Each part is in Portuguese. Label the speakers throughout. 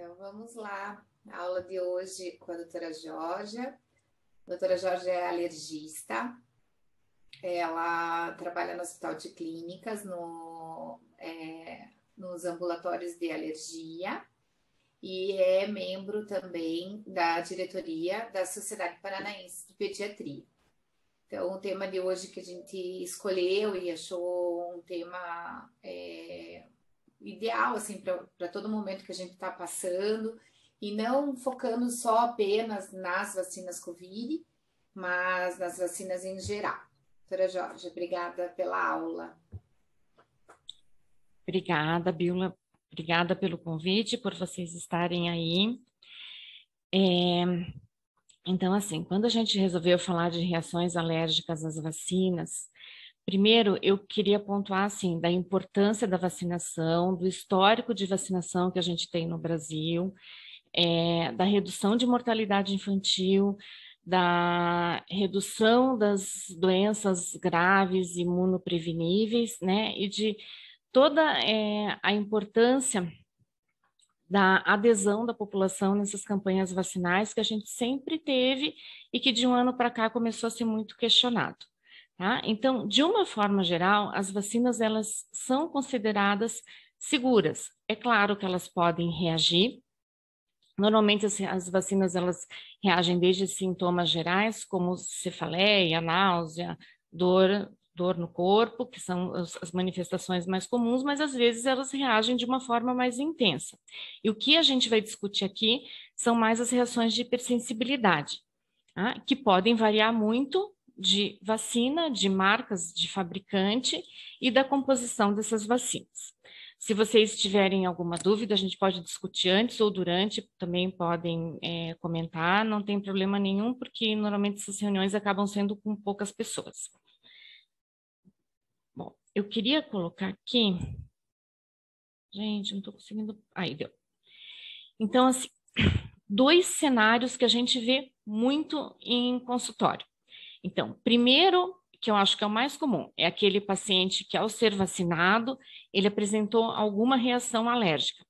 Speaker 1: Então vamos lá. A aula de hoje com a doutora Georgia. A doutora Georgia é alergista. Ela trabalha no Hospital de Clínicas, no, é, nos ambulatórios de alergia e é membro também da diretoria da Sociedade Paranaense de Pediatria. Então, o tema de hoje que a gente escolheu e achou um tema é, ideal assim para todo momento que a gente está passando e não focando só apenas nas vacinas Covid, mas nas vacinas em geral. Doutora Jorge, obrigada pela aula.
Speaker 2: Obrigada, Biula Obrigada pelo convite, por vocês estarem aí. É, então, assim, quando a gente resolveu falar de reações alérgicas às vacinas, Primeiro, eu queria pontuar assim da importância da vacinação, do histórico de vacinação que a gente tem no Brasil, é, da redução de mortalidade infantil, da redução das doenças graves imunopreveníveis, né, e de toda é, a importância da adesão da população nessas campanhas vacinais que a gente sempre teve e que de um ano para cá começou a ser muito questionado. Tá? Então, de uma forma geral, as vacinas elas são consideradas seguras. É claro que elas podem reagir. Normalmente as, as vacinas elas reagem desde sintomas gerais, como cefaleia, náusea, dor, dor no corpo, que são as, as manifestações mais comuns, mas às vezes elas reagem de uma forma mais intensa. E o que a gente vai discutir aqui são mais as reações de hipersensibilidade, tá? que podem variar muito de vacina, de marcas de fabricante e da composição dessas vacinas. Se vocês tiverem alguma dúvida, a gente pode discutir antes ou durante, também podem é, comentar, não tem problema nenhum, porque normalmente essas reuniões acabam sendo com poucas pessoas. Bom, eu queria colocar aqui. Gente, não estou conseguindo. Aí deu. Então, assim, dois cenários que a gente vê muito em consultório. Então, primeiro, que eu acho que é o mais comum, é aquele paciente que, ao ser vacinado, ele apresentou alguma reação alérgica.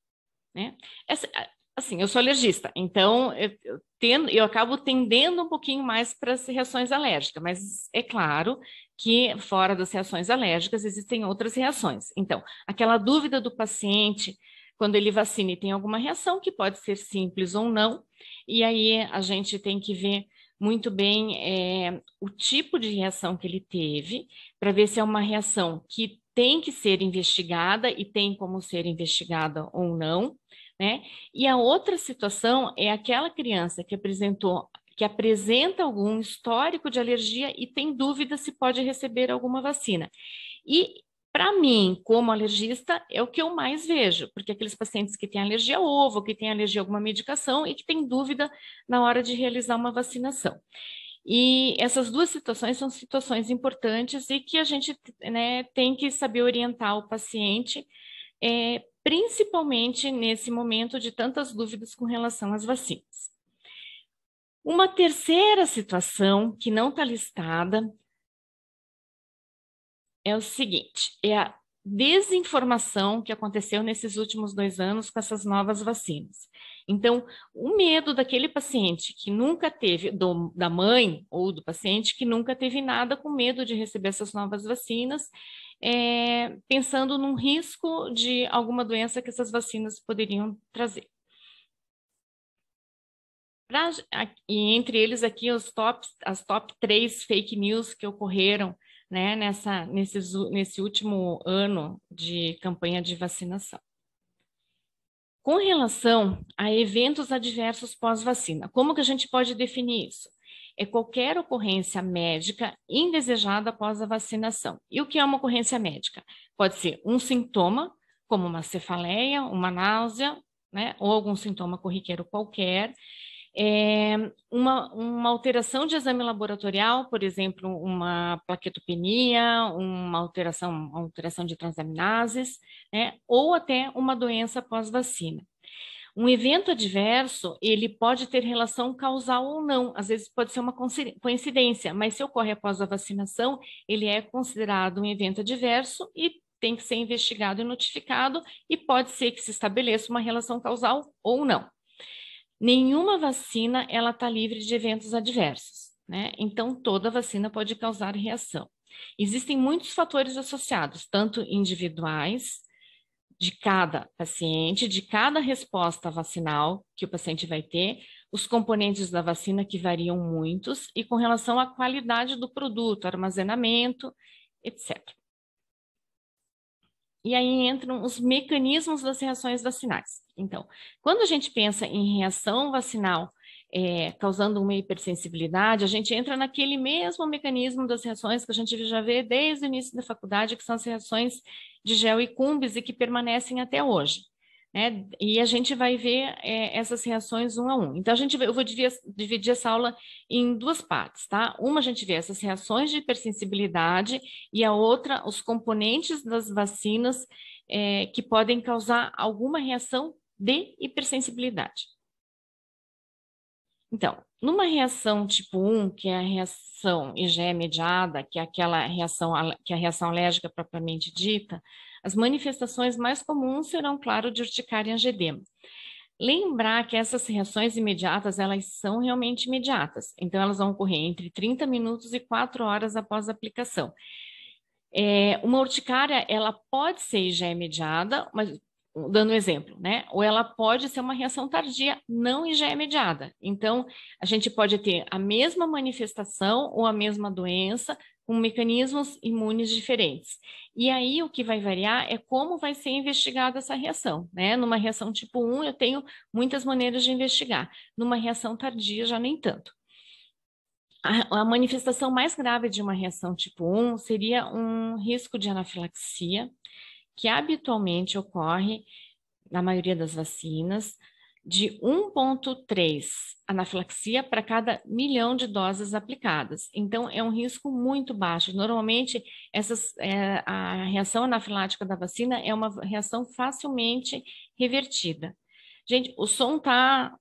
Speaker 2: Né? Essa, assim, eu sou alergista, então eu, eu, tendo, eu acabo tendendo um pouquinho mais para as reações alérgicas, mas é claro que fora das reações alérgicas existem outras reações. Então, aquela dúvida do paciente quando ele vacina e tem alguma reação, que pode ser simples ou não, e aí a gente tem que ver muito bem é, o tipo de reação que ele teve, para ver se é uma reação que tem que ser investigada e tem como ser investigada ou não, né? E a outra situação é aquela criança que apresentou que apresenta algum histórico de alergia e tem dúvida se pode receber alguma vacina. E para mim, como alergista, é o que eu mais vejo, porque aqueles pacientes que têm alergia ao ovo, que têm alergia a alguma medicação e que têm dúvida na hora de realizar uma vacinação. E essas duas situações são situações importantes e que a gente né, tem que saber orientar o paciente, é, principalmente nesse momento de tantas dúvidas com relação às vacinas. Uma terceira situação que não está listada é o seguinte: é a desinformação que aconteceu nesses últimos dois anos com essas novas vacinas. Então, o medo daquele paciente que nunca teve, do, da mãe ou do paciente que nunca teve nada com medo de receber essas novas vacinas, é, pensando num risco de alguma doença que essas vacinas poderiam trazer. Pra, e entre eles aqui os top, as top três fake news que ocorreram né, nessa, nesse, nesse último ano de campanha de vacinação. Com relação a eventos adversos pós-vacina, como que a gente pode definir isso? É qualquer ocorrência médica indesejada após a vacinação. E o que é uma ocorrência médica? Pode ser um sintoma, como uma cefaleia, uma náusea, né, ou algum sintoma corriqueiro qualquer, é, uma, uma alteração de exame laboratorial, por exemplo, uma plaquetopenia, uma alteração, uma alteração de transaminases, né, ou até uma doença pós-vacina. Um evento adverso, ele pode ter relação causal ou não, às vezes pode ser uma coincidência, mas se ocorre após a vacinação, ele é considerado um evento adverso e tem que ser investigado e notificado, e pode ser que se estabeleça uma relação causal ou não nenhuma vacina ela está livre de eventos adversos, né? Então toda vacina pode causar reação. Existem muitos fatores associados, tanto individuais de cada paciente, de cada resposta vacinal que o paciente vai ter, os componentes da vacina que variam muitos e com relação à qualidade do produto, armazenamento, etc e aí entram os mecanismos das reações vacinais. Então, quando a gente pensa em reação vacinal é, causando uma hipersensibilidade, a gente entra naquele mesmo mecanismo das reações que a gente já vê desde o início da faculdade, que são as reações de gel e cumbis e que permanecem até hoje. Né? E a gente vai ver é, essas reações um a um. Então, a gente, eu vou dividir, dividir, essa aula em duas partes, tá? Uma, a gente vê essas reações de hipersensibilidade e a outra, os componentes das vacinas é, que podem causar alguma reação de hipersensibilidade. Então, numa reação tipo 1, que é a reação IgE mediada, que é aquela reação, que é a reação alérgica propriamente dita, as manifestações mais comuns serão, claro, de urticária e angedema. Lembrar que essas reações imediatas, elas são realmente imediatas. Então, elas vão ocorrer entre 30 minutos e 4 horas após a aplicação. É, uma urticária, ela pode ser já imediada, mediada, mas dando um exemplo, né? Ou ela pode ser uma reação tardia, não já é imediada. mediada. Então, a gente pode ter a mesma manifestação ou a mesma doença, com mecanismos imunes diferentes. E aí o que vai variar é como vai ser investigada essa reação, né? Numa reação tipo 1, eu tenho muitas maneiras de investigar. Numa reação tardia, já nem tanto. A, a manifestação mais grave de uma reação tipo 1 seria um risco de anafilaxia, que habitualmente ocorre na maioria das vacinas, de 1,3 anafilaxia para cada milhão de doses aplicadas. Então, é um risco muito baixo. Normalmente, essas, é, a reação anafilática da vacina é uma reação facilmente revertida. Gente, o som tá.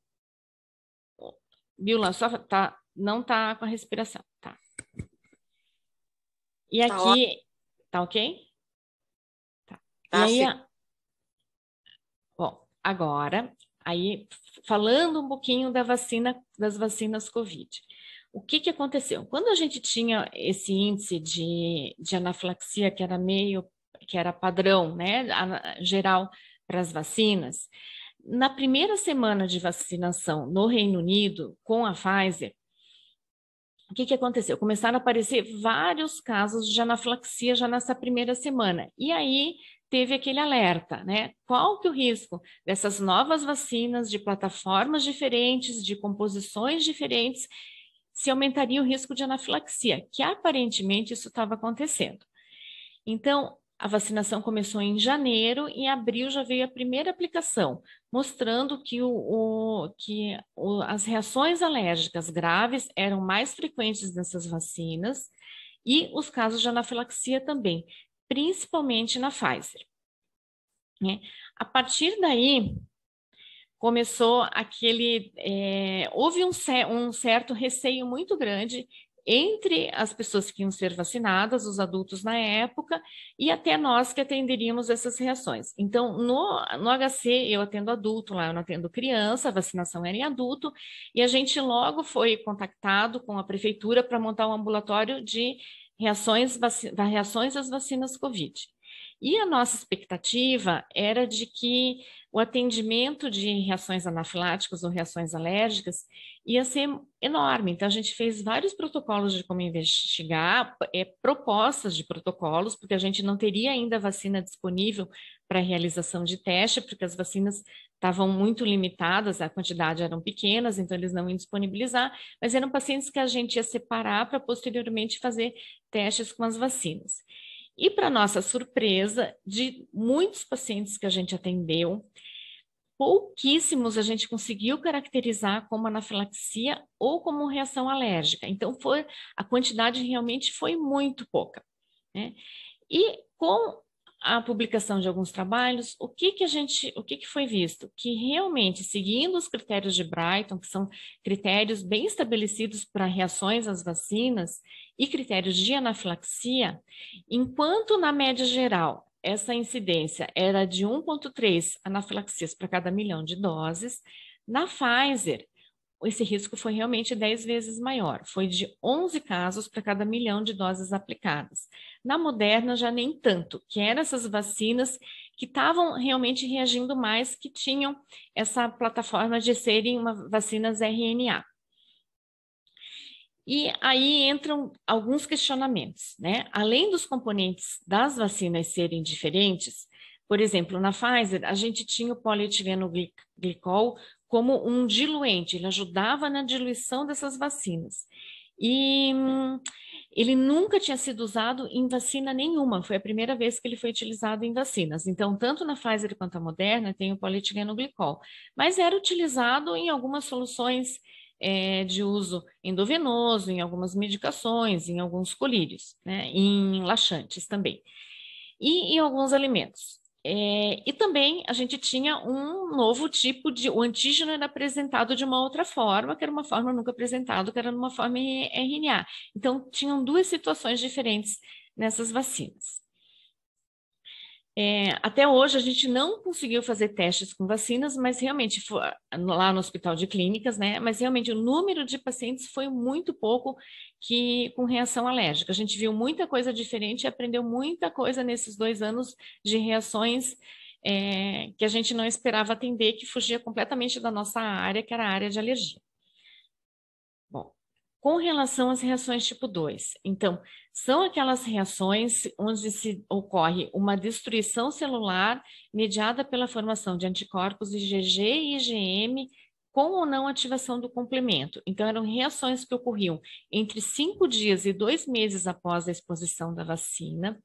Speaker 2: Biula, só tá, não tá com a respiração, tá? E tá aqui, tá, ok? Tá, okay? tá. tá e aí, a... Bom, agora Aí, falando um pouquinho da vacina, das vacinas COVID. O que, que aconteceu? Quando a gente tinha esse índice de, de anaflaxia, que era meio, que era padrão, né, geral para as vacinas, na primeira semana de vacinação no Reino Unido com a Pfizer, o que, que aconteceu? Começaram a aparecer vários casos de anaflaxia já nessa primeira semana. E aí teve aquele alerta, né? Qual que é o risco dessas novas vacinas de plataformas diferentes, de composições diferentes, se aumentaria o risco de anafilaxia, que aparentemente isso estava acontecendo. Então, a vacinação começou em janeiro, e em abril já veio a primeira aplicação, mostrando que, o, o que o, as reações alérgicas graves eram mais frequentes nessas vacinas e os casos de anafilaxia também principalmente na Pfizer. Né? A partir daí, começou aquele. É, houve um, um certo receio muito grande entre as pessoas que iam ser vacinadas, os adultos na época, e até nós que atenderíamos essas reações. Então, no, no HC, eu atendo adulto lá, eu não atendo criança, a vacinação era em adulto, e a gente logo foi contactado com a prefeitura para montar um ambulatório de reações, reações às vacinas Covid. E a nossa expectativa era de que o atendimento de reações anafiláticas ou reações alérgicas ia ser enorme. Então, a gente fez vários protocolos de como investigar, é, propostas de protocolos, porque a gente não teria ainda vacina disponível para realização de teste, porque as vacinas estavam muito limitadas, a quantidade eram pequenas, então eles não iam disponibilizar, mas eram pacientes que a gente ia separar para posteriormente fazer testes com as vacinas. E para nossa surpresa, de muitos pacientes que a gente atendeu, pouquíssimos a gente conseguiu caracterizar como anafilaxia ou como reação alérgica. Então foi a quantidade realmente foi muito pouca. Né? E com a publicação de alguns trabalhos, o que que a gente, o que que foi visto? Que realmente, seguindo os critérios de Brighton, que são critérios bem estabelecidos para reações às vacinas e critérios de anafilaxia, enquanto na média geral essa incidência era de 1.3 anafilaxias para cada milhão de doses, na Pfizer esse risco foi realmente 10 vezes maior, foi de 11 casos para cada milhão de doses aplicadas. Na Moderna, já nem tanto, que eram essas vacinas que estavam realmente reagindo mais, que tinham essa plataforma de serem uma, vacinas RNA. E aí entram alguns questionamentos, né? Além dos componentes das vacinas serem diferentes, por exemplo, na Pfizer, a gente tinha o polietileno glicol como um diluente, ele ajudava na diluição dessas vacinas. E hum, ele nunca tinha sido usado em vacina nenhuma, foi a primeira vez que ele foi utilizado em vacinas. Então, tanto na Pfizer quanto a Moderna tem o polietileno glicol, mas era utilizado em algumas soluções é, de uso endovenoso, em algumas medicações, em alguns colírios, né, em laxantes também, e em alguns alimentos. É, e também a gente tinha um novo tipo de. O antígeno era apresentado de uma outra forma, que era uma forma nunca apresentada, que era numa forma RNA. Então, tinham duas situações diferentes nessas vacinas. É, até hoje a gente não conseguiu fazer testes com vacinas, mas realmente foi, lá no hospital de clínicas, né? Mas realmente o número de pacientes foi muito pouco que com reação alérgica. A gente viu muita coisa diferente e aprendeu muita coisa nesses dois anos de reações é, que a gente não esperava atender, que fugia completamente da nossa área, que era a área de alergia com relação às reações tipo 2. Então, são aquelas reações onde se ocorre uma destruição celular mediada pela formação de anticorpos IgG e IgM com ou não ativação do complemento. Então, eram reações que ocorriam entre cinco dias e dois meses após a exposição da vacina.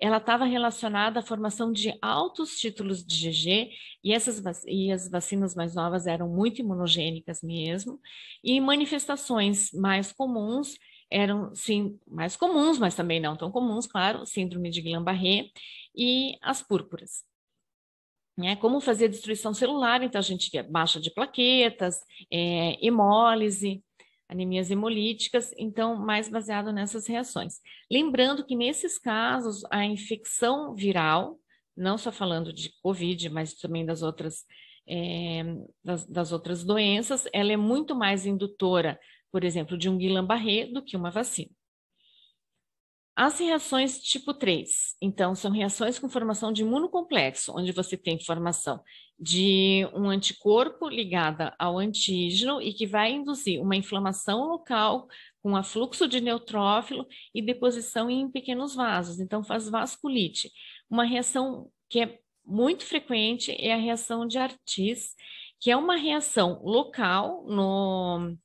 Speaker 2: Ela estava relacionada à formação de altos títulos de GG, e, essas, e as vacinas mais novas eram muito imunogênicas mesmo, e manifestações mais comuns eram sim mais comuns, mas também não tão comuns, claro, síndrome de Guillain-Barré e as púrpuras. Né? Como fazer destruição celular, então a gente quer baixa de plaquetas, é, hemólise, anemias hemolíticas, então mais baseado nessas reações. Lembrando que nesses casos a infecção viral, não só falando de COVID, mas também das outras é, das, das, outras doenças, ela é muito mais indutora, por exemplo, de um Guillain-Barré do que uma vacina. As reações tipo 3, então, são reações com formação de imunocomplexo, onde você tem formação de um anticorpo ligada ao antígeno e que vai induzir uma inflamação local com afluxo de neutrófilo e deposição em pequenos vasos, então faz vasculite. Uma reação que é muito frequente é a reação de Artis, que é uma reação local no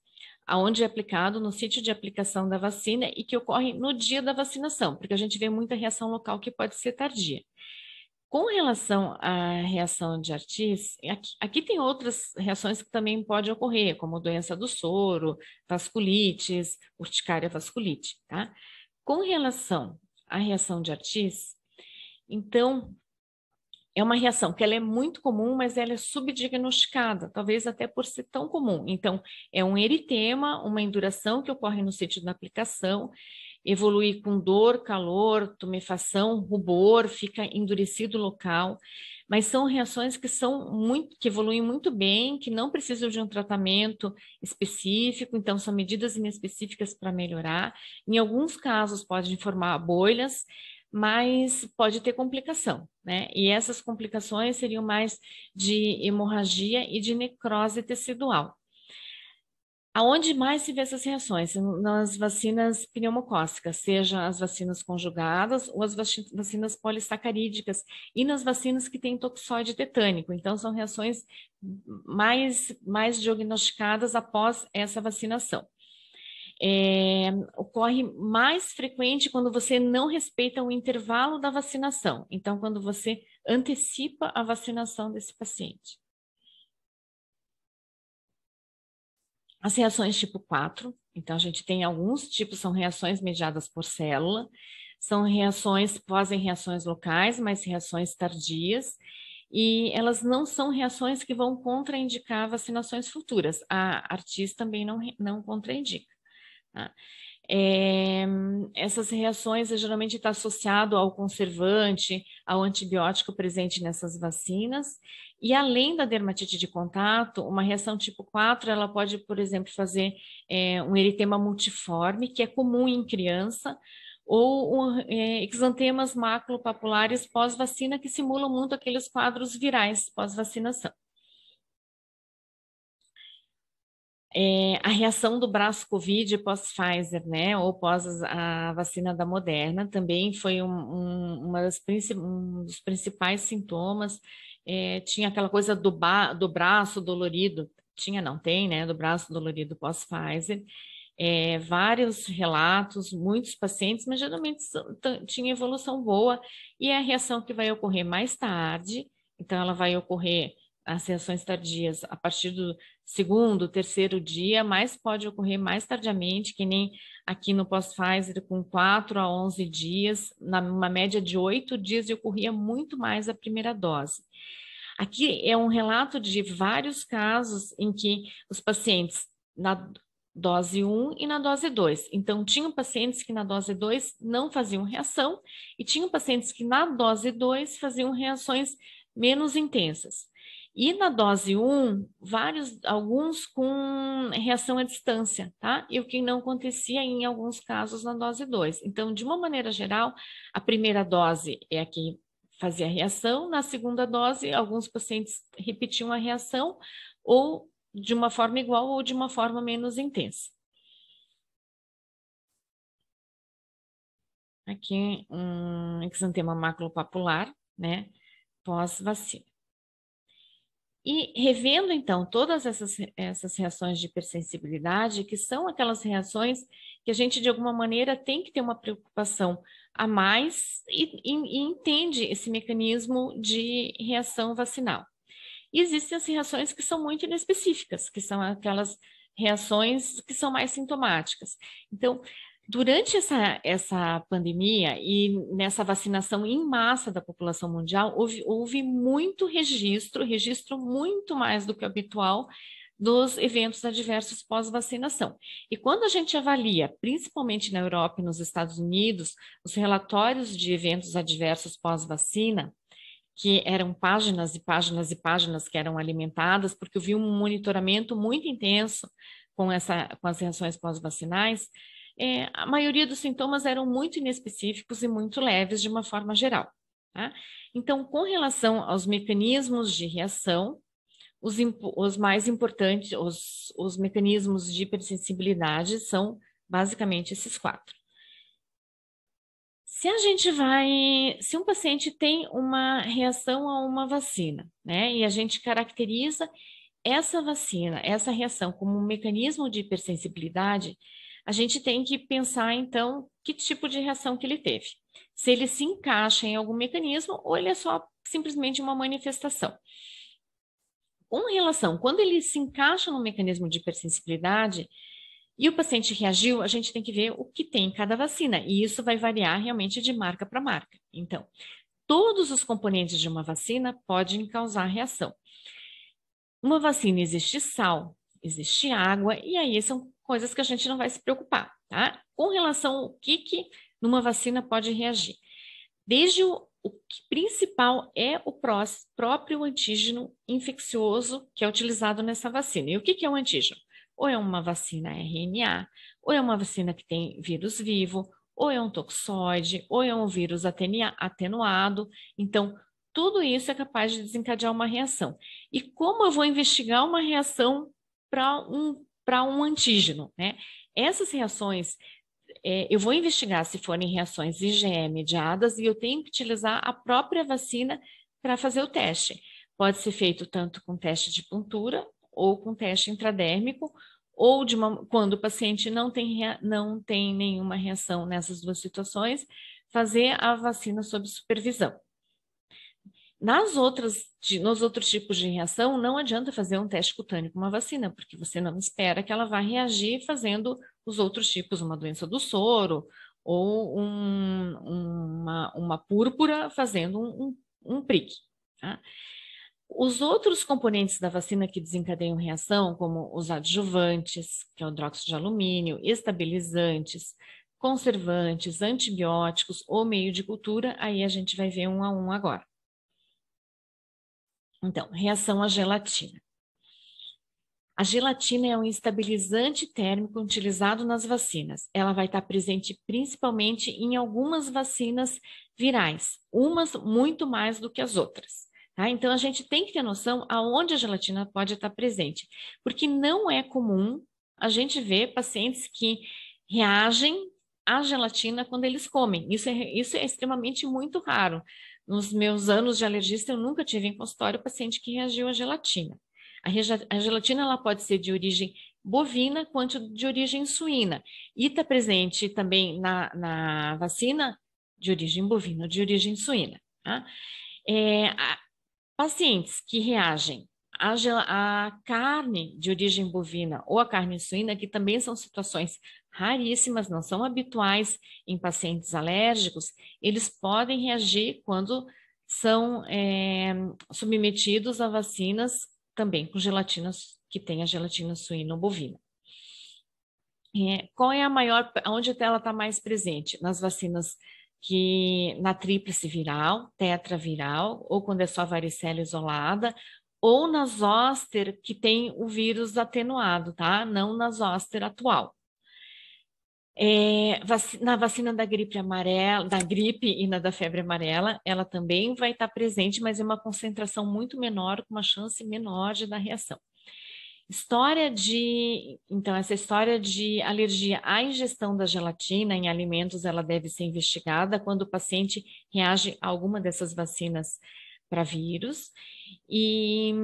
Speaker 2: aonde é aplicado no sítio de aplicação da vacina e que ocorre no dia da vacinação, porque a gente vê muita reação local que pode ser tardia. Com relação à reação de Artis, aqui, aqui, tem outras reações que também podem ocorrer, como doença do soro, vasculites, urticária vasculite, tá? Com relação à reação de Artis, então, é uma reação que ela é muito comum, mas ela é subdiagnosticada, talvez até por ser tão comum. Então, é um eritema, uma enduração que ocorre no sentido da aplicação, evolui com dor, calor, tumefação, rubor, fica endurecido o local, mas são reações que são muito que evoluem muito bem, que não precisam de um tratamento específico, então são medidas inespecíficas para melhorar. Em alguns casos pode formar bolhas, mas pode ter complicação, né? E essas complicações seriam mais de hemorragia e de necrose tecidual. Aonde mais se vê essas reações? Nas vacinas pneumocócicas, seja as vacinas conjugadas ou as vacinas polissacarídicas, e nas vacinas que têm toxoide tetânico. Então, são reações mais, mais diagnosticadas após essa vacinação é, ocorre mais frequente quando você não respeita o intervalo da vacinação. Então, quando você antecipa a vacinação desse paciente. As reações tipo 4, então a gente tem alguns tipos, são reações mediadas por célula, são reações, fazem reações locais, mas reações tardias, e elas não são reações que vão contraindicar vacinações futuras. A artista também não, não contraindica. É, essas reações eh, geralmente está associado ao conservante, ao antibiótico presente nessas vacinas. E além da dermatite de contato, uma reação tipo 4, ela pode, por exemplo, fazer é, um eritema multiforme, que é comum em criança, ou um, é, exantemas maculopapulares pós-vacina, que simulam muito aqueles quadros virais pós-vacinação. é, a reação do braço Covid pós-Pfizer, né, ou pós a vacina da Moderna, também foi um, um, uma das um dos principais sintomas. É, tinha aquela coisa do, do braço dolorido, tinha, não tem, né, do braço dolorido pós-Pfizer. É, vários relatos, muitos pacientes, mas geralmente tinha evolução boa e é a reação que vai ocorrer mais tarde, então ela vai ocorrer as reações tardias a partir do segundo, terceiro dia, mas pode ocorrer mais tardiamente, que nem aqui no pós-Pfizer, com 4 a 11 dias, numa média de 8 dias, e ocorria muito mais a primeira dose. Aqui é um relato de vários casos em que os pacientes na dose 1 e na dose 2. Então, tinham pacientes que na dose 2 não faziam reação e tinham pacientes que na dose 2 faziam reações menos intensas. E na dose 1, vários, alguns com reação à distância, tá? E o que não acontecia em alguns casos na dose 2. Então, de uma maneira geral, a primeira dose é a que fazia a reação, na segunda dose, alguns pacientes repetiam a reação, ou de uma forma igual ou de uma forma menos intensa. Aqui um exantema maculopapular, né? Pós-vacina. E revendo, então, todas essas, essas reações de hipersensibilidade, que são aquelas reações que a gente, de alguma maneira, tem que ter uma preocupação a mais e, e, e entende esse mecanismo de reação vacinal. E existem as reações que são muito inespecíficas, que são aquelas reações que são mais sintomáticas. Então, Durante essa, essa pandemia e nessa vacinação em massa da população mundial, houve, houve muito registro, registro muito mais do que habitual, dos eventos adversos pós-vacinação. E quando a gente avalia, principalmente na Europa e nos Estados Unidos, os relatórios de eventos adversos pós-vacina, que eram páginas e páginas e páginas que eram alimentadas, porque eu vi um monitoramento muito intenso com, essa, com as reações pós-vacinais, é, a maioria dos sintomas eram muito inespecíficos e muito leves de uma forma geral. Tá? Então, com relação aos mecanismos de reação, os, os mais importantes, os, os mecanismos de hipersensibilidade são basicamente esses quatro. Se a gente vai, se um paciente tem uma reação a uma vacina, né, e a gente caracteriza essa vacina, essa reação como um mecanismo de hipersensibilidade, a gente tem que pensar, então, que tipo de reação que ele teve. Se ele se encaixa em algum mecanismo ou ele é só simplesmente uma manifestação. Com relação, quando ele se encaixa no mecanismo de hipersensibilidade e o paciente reagiu, a gente tem que ver o que tem em cada vacina, e isso vai variar realmente de marca para marca. Então, todos os componentes de uma vacina podem causar reação. Uma vacina existe sal, existe água, e aí são coisas que a gente não vai se preocupar, tá? Com relação ao que, que numa vacina pode reagir. Desde o, o principal é o próprio antígeno infeccioso que é utilizado nessa vacina. E o que, que é um antígeno? Ou é uma vacina RNA, ou é uma vacina que tem vírus vivo, ou é um toxoide, ou é um vírus atenuado. Então, tudo isso é capaz de desencadear uma reação. E como eu vou investigar uma reação para um para um antígeno, né? Essas reações, é, eu vou investigar se forem reações IgE mediadas e eu tenho que utilizar a própria vacina para fazer o teste. Pode ser feito tanto com teste de puntura ou com teste intradérmico, ou de uma, quando o paciente não tem, rea, não tem nenhuma reação nessas duas situações, fazer a vacina sob supervisão. Nas outras, nos outros tipos de reação, não adianta fazer um teste cutâneo com uma vacina, porque você não espera que ela vá reagir fazendo os outros tipos, uma doença do soro ou um, uma, uma, púrpura fazendo um, um, um Tá? Os outros componentes da vacina que desencadeiam reação, como os adjuvantes, que é o dióxido de alumínio, estabilizantes, conservantes, antibióticos ou meio de cultura, aí a gente vai ver um a um agora. Então, reação à gelatina. A gelatina é um estabilizante térmico utilizado nas vacinas. Ela vai estar presente principalmente em algumas vacinas virais, umas muito mais do que as outras. Tá? Então, a gente tem que ter noção aonde a gelatina pode estar presente, porque não é comum a gente ver pacientes que reagem à gelatina quando eles comem. Isso é, isso é extremamente muito raro. Nos meus anos de alergista, eu nunca tive em consultório paciente que reagiu à gelatina. A, a gelatina ela pode ser de origem bovina quanto de origem suína. E está presente também na, na, vacina de origem bovina, de origem suína. Tá? É, a, pacientes que reagem à, carne de origem bovina ou à carne suína, que também são situações raríssimas, não são habituais em pacientes alérgicos, eles podem reagir quando são é, submetidos a vacinas também com gelatinas que tem a gelatina suína ou bovina. É, qual é a maior, onde ela está mais presente? Nas vacinas que na tríplice viral, tetraviral, ou quando é só varicela isolada, ou nas zoster que tem o vírus atenuado, tá? Não na zoster atual. É, na vacina da gripe amarela, da gripe e na da febre amarela, ela também vai estar presente, mas é uma concentração muito menor, com uma chance menor de dar reação. História de, então, essa história de alergia à ingestão da gelatina em alimentos, ela deve ser investigada quando o paciente reage a alguma dessas vacinas para vírus. E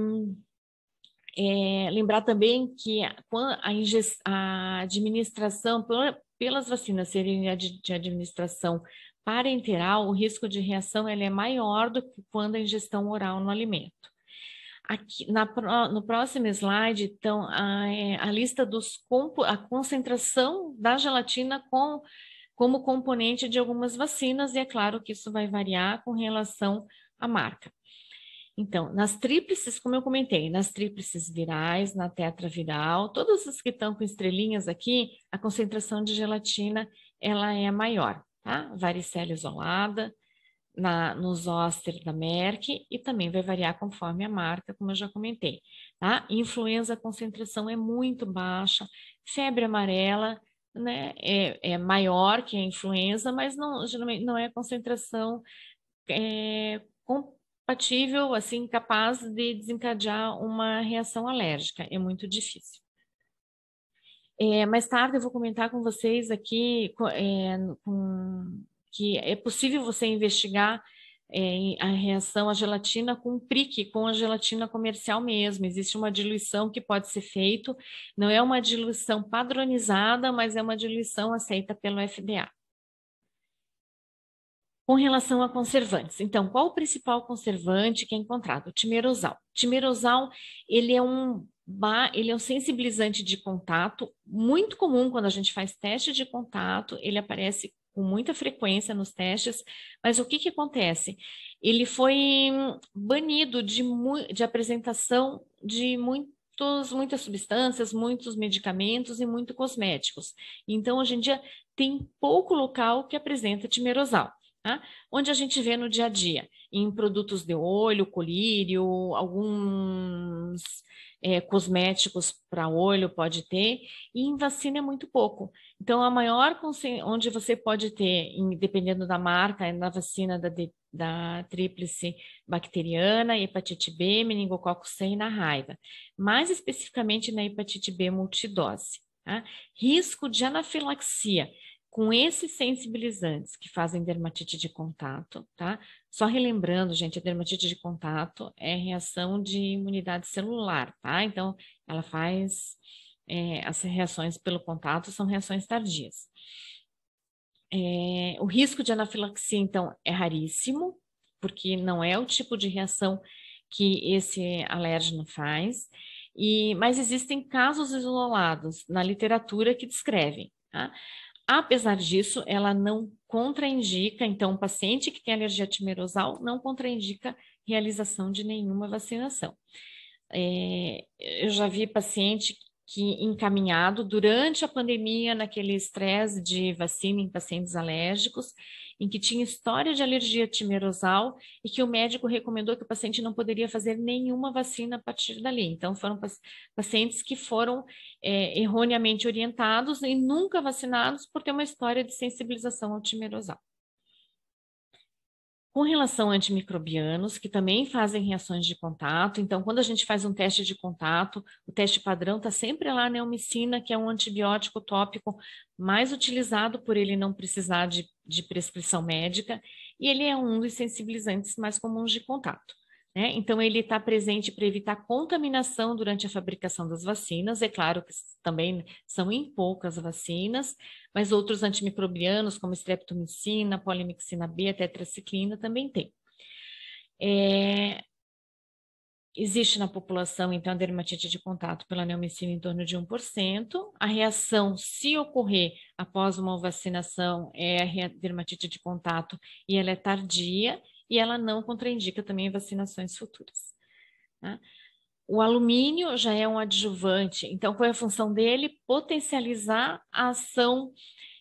Speaker 2: é, lembrar também que a, a, a administração, pelas vacinas serem de administração parenteral, o risco de reação ele é maior do que quando a ingestão oral no alimento. Aqui, na, no próximo slide, então, a, é, a lista dos a concentração da gelatina com, como componente de algumas vacinas, e é claro que isso vai variar com relação à marca. Então, nas tríplices, como eu comentei, nas tríplices virais, na tetraviral, todas as que estão com estrelinhas aqui, a concentração de gelatina ela é maior, tá? Varicela isolada, na, no zóster da Merck e também vai variar conforme a marca, como eu já comentei. Tá? Influenza, a concentração é muito baixa, febre amarela né, é, é maior que a influenza, mas não, geralmente não é concentração é, compatível, assim, capaz de desencadear uma reação alérgica. É muito difícil. É, mais tarde eu vou comentar com vocês aqui é, com, que é possível você investigar é, a reação à gelatina com prick, com a gelatina comercial mesmo. Existe uma diluição que pode ser feita, não é uma diluição padronizada, mas é uma diluição aceita pelo FDA com relação a conservantes. Então, qual o principal conservante que é encontrado? O timerosal. O timerosal, ele é um ele é um sensibilizante de contato muito comum quando a gente faz teste de contato, ele aparece com muita frequência nos testes, mas o que, que acontece? Ele foi banido de, de apresentação de muitos muitas substâncias, muitos medicamentos e muitos cosméticos. Então, hoje em dia, tem pouco local que apresenta timerosal. Né? Onde a gente vê no dia a dia, em produtos de olho, colírio, alguns é, cosméticos para olho pode ter, e em vacina é muito pouco. Então, a maior onde você pode ter, dependendo da marca, é na vacina da, da tríplice bacteriana, hepatite B, meningococo C e na raiva, mais especificamente na hepatite B multidose. Tá? Risco de anafilaxia com esses sensibilizantes que fazem dermatite de contato, tá? Só relembrando, gente, a dermatite de contato é reação de imunidade celular, tá? Então, ela faz é, as reações pelo contato são reações tardias. É, o risco de anafilaxia, então, é raríssimo, porque não é o tipo de reação que esse alérgeno faz, e, mas existem casos isolados na literatura que descrevem. Tá? Apesar disso, ela não contraindica, então, o paciente que tem alergia timerosal não contraindica realização de nenhuma vacinação. É, eu já vi paciente que encaminhado durante a pandemia, naquele estresse de vacina em pacientes alérgicos, em que tinha história de alergia timerosal e que o médico recomendou que o paciente não poderia fazer nenhuma vacina a partir dali. Então, foram pacientes que foram é, erroneamente orientados e nunca vacinados por ter uma história de sensibilização ao timerosal. Com relação a antimicrobianos, que também fazem reações de contato, então, quando a gente faz um teste de contato, o teste padrão está sempre lá na neomicina, que é um antibiótico tópico mais utilizado por ele não precisar de, de prescrição médica, e ele é um dos sensibilizantes mais comuns de contato. Né? Então, ele está presente para evitar contaminação durante a fabricação das vacinas. É claro que também são em poucas vacinas, mas outros antimicrobianos, como estreptomicina, polimixina B, tetraciclina, também tem. É... Existe na população, então, a dermatite de contato pela neomicina em torno de 1%. A reação, se ocorrer após uma vacinação, é a dermatite de contato e ela é tardia e ela não contraindica também vacinações futuras. Né? O alumínio já é um adjuvante, então qual é a função dele? Potencializar a ação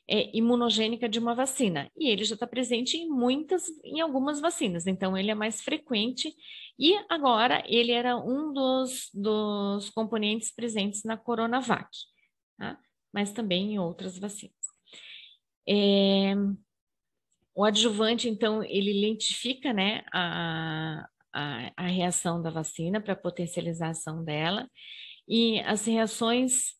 Speaker 2: é, imunogênica de uma vacina. E ele já está presente em muitas, em algumas vacinas, então ele é mais frequente. E agora ele era um dos, dos componentes presentes na Coronavac, tá? mas também em outras vacinas. É, o adjuvante, então, ele lentifica né, a, a, a reação da vacina para potencialização dela, e as reações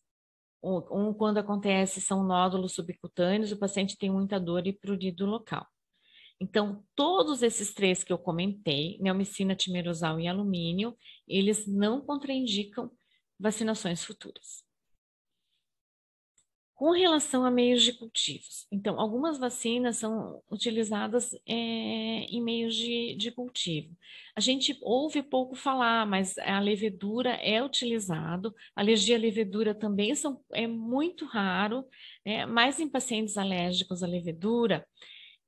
Speaker 2: um, quando acontece, são nódulos subcutâneos, o paciente tem muita dor e prurido local. Então, todos esses três que eu comentei, neomicina, timerosal e alumínio, eles não contraindicam vacinações futuras. Com relação a meios de cultivos, então, algumas vacinas são utilizadas é, em meios de, de cultivo. A gente ouve pouco falar, mas a levedura é utilizado, alergia à levedura também são, é muito raro, né? mas em pacientes alérgicos à levedura,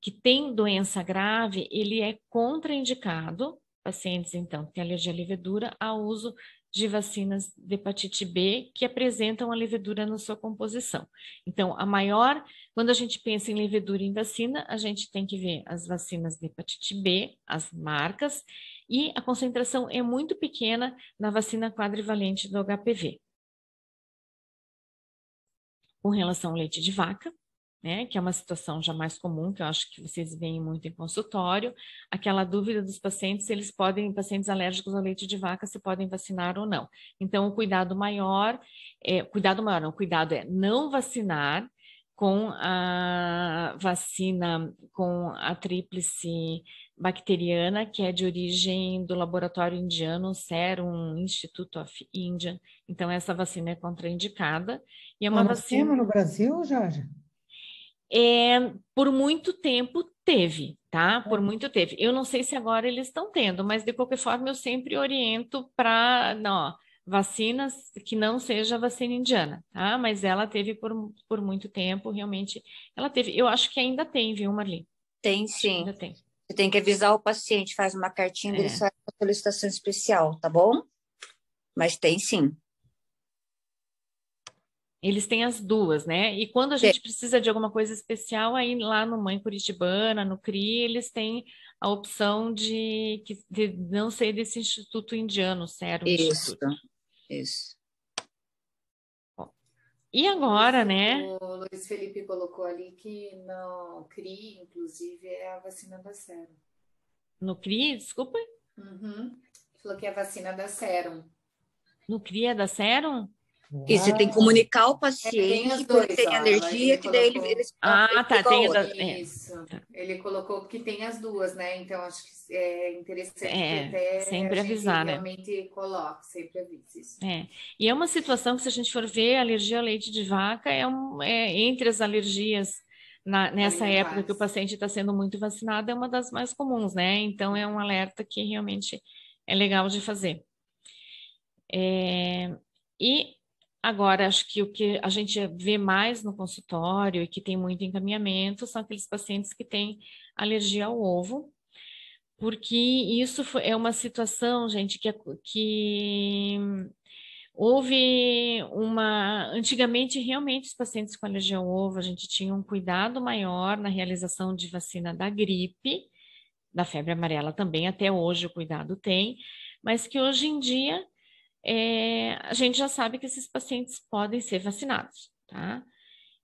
Speaker 2: que tem doença grave, ele é contraindicado, pacientes, então, que têm alergia à levedura, ao uso de vacinas de hepatite B que apresentam a levedura na sua composição. Então, a maior, quando a gente pensa em levedura em vacina, a gente tem que ver as vacinas de hepatite B, as marcas, e a concentração é muito pequena na vacina quadrivalente do HPV. Com relação ao leite de vaca, né, que é uma situação já mais comum, que eu acho que vocês veem muito em consultório, aquela dúvida dos pacientes se eles podem, pacientes alérgicos ao leite de vaca, se podem vacinar ou não. Então, o cuidado maior, é, cuidado maior, não, cuidado é não vacinar com a vacina, com a tríplice bacteriana, que é de origem do laboratório indiano, Serum Institute of India. Então, essa vacina é contraindicada. E é uma vacina... temos no Brasil, Jorge? é, por muito tempo teve, tá? Por uhum. muito teve. Eu não sei se agora eles estão tendo, mas de qualquer forma eu sempre oriento para, não, vacinas que não seja vacina indiana, tá? Mas ela teve por, por muito tempo, realmente, ela teve. Eu acho que ainda tem, viu, Marli? Tem, sim. Ainda tem. Você tem que avisar o paciente, faz uma
Speaker 1: cartinha, é. ele faz é uma solicitação especial, tá bom? Mas tem sim.
Speaker 2: Eles têm as duas, né? E quando a gente Sim. precisa de alguma coisa especial, aí lá no Mãe Curitibana, no CRI, eles têm a opção de, de não ser desse instituto indiano, sério. Isso, instituto. isso. e agora, o né?
Speaker 1: O Luiz Felipe colocou ali que no CRI, inclusive, é a vacina da Serum.
Speaker 2: No CRI, desculpa?
Speaker 1: Uhum. Falou que é a vacina da Serum.
Speaker 2: No CRI é da Serum?
Speaker 1: E você tem que comunicar ao paciente é, que tem alergia que daí ele, ah, ele Ah, tá, tem as duas. É. Isso. Ele colocou que tem as duas, né? Então acho que é interessante é, até sempre avisar, né? Realmente coloca, sempre avisa isso. É.
Speaker 2: E é uma situação que se a gente for ver, a alergia ao leite de vaca é, um, é entre as alergias na, nessa Aí época faz. que o paciente está sendo muito vacinado é uma das mais comuns, né? Então é um alerta que realmente é legal de fazer. É... E Agora, acho que o que a gente vê mais no consultório e que tem muito encaminhamento são aqueles pacientes que têm alergia ao ovo, porque isso é uma situação, gente, que, que houve uma. Antigamente, realmente, os pacientes com alergia ao ovo, a gente tinha um cuidado maior na realização de vacina da gripe, da febre amarela também, até hoje o cuidado tem, mas que hoje em dia é, a gente já sabe que esses pacientes podem ser vacinados, tá?